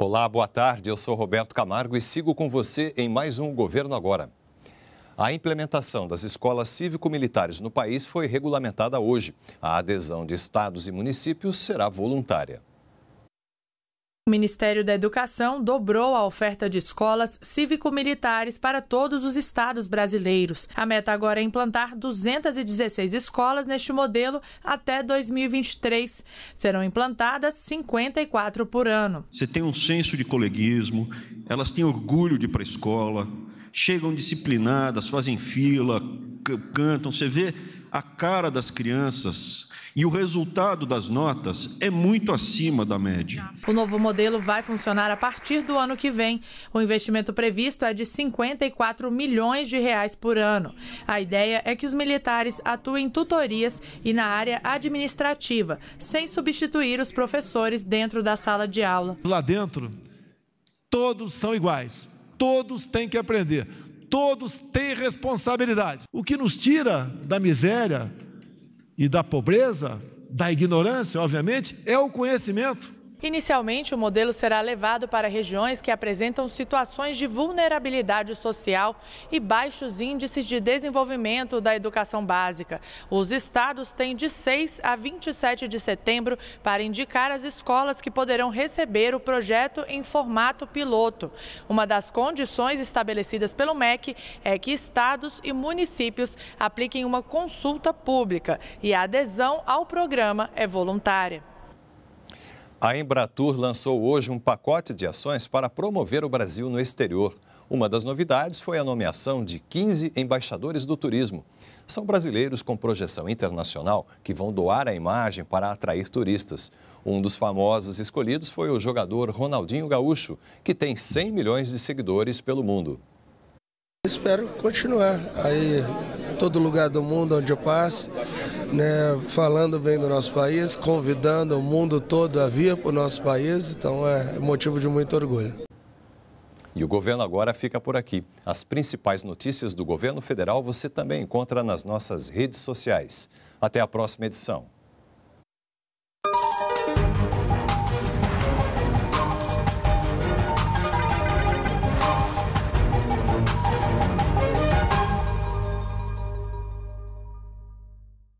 Olá, boa tarde. Eu sou Roberto Camargo e sigo com você em mais um Governo Agora. A implementação das escolas cívico-militares no país foi regulamentada hoje. A adesão de estados e municípios será voluntária. O Ministério da Educação dobrou a oferta de escolas cívico-militares para todos os estados brasileiros. A meta agora é implantar 216 escolas neste modelo até 2023. Serão implantadas 54 por ano. Você tem um senso de coleguismo, elas têm orgulho de ir para a escola, chegam disciplinadas, fazem fila, cantam. Você vê a cara das crianças e o resultado das notas é muito acima da média. O novo modelo vai funcionar a partir do ano que vem. O investimento previsto é de 54 milhões de reais por ano. A ideia é que os militares atuem em tutorias e na área administrativa, sem substituir os professores dentro da sala de aula. Lá dentro, todos são iguais, todos têm que aprender todos têm responsabilidade. O que nos tira da miséria e da pobreza, da ignorância, obviamente, é o conhecimento. Inicialmente, o modelo será levado para regiões que apresentam situações de vulnerabilidade social e baixos índices de desenvolvimento da educação básica. Os estados têm de 6 a 27 de setembro para indicar as escolas que poderão receber o projeto em formato piloto. Uma das condições estabelecidas pelo MEC é que estados e municípios apliquem uma consulta pública e a adesão ao programa é voluntária. A Embratur lançou hoje um pacote de ações para promover o Brasil no exterior. Uma das novidades foi a nomeação de 15 embaixadores do turismo. São brasileiros com projeção internacional que vão doar a imagem para atrair turistas. Um dos famosos escolhidos foi o jogador Ronaldinho Gaúcho, que tem 100 milhões de seguidores pelo mundo. Espero continuar aí todo lugar do mundo onde eu passo né, falando bem do nosso país, convidando o mundo todo a vir para o nosso país, então é motivo de muito orgulho. E o governo agora fica por aqui. As principais notícias do governo federal você também encontra nas nossas redes sociais. Até a próxima edição.